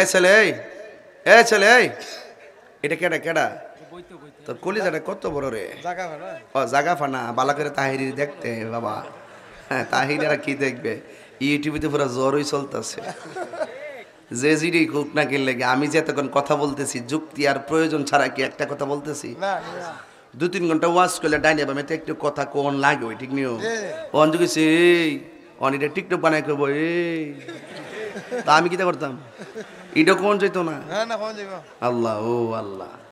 এ ছেলে এ ছেলে এটা কেডা কেডা তোর কলিজাটা কত বড় রে ও জাগা ফানা বালা করে তাহিরি দেখতে বাবা হ্যাঁ তাহিরারা কি দেখবে ইউটিউবে পুরো জ্বরই চলতেছে যে জিডি কুক না কিনলে আমি যে এতক্ষণ কথা বলতেছি যুক্তি আর প্রয়োজন ছাড়া কি একটা কথা বলতেছি দু তিন ঘন্টা ওয়াচ করলে ডাইনে বামে তো একটু কথা কোন লাগে ওই ঠিক নিও অন যুগেছি অন এটা টিকটক বানাই করবো এই তা আমি কিতা করতাম এটা কোন যেত না আল্লাহ ও আল্লাহ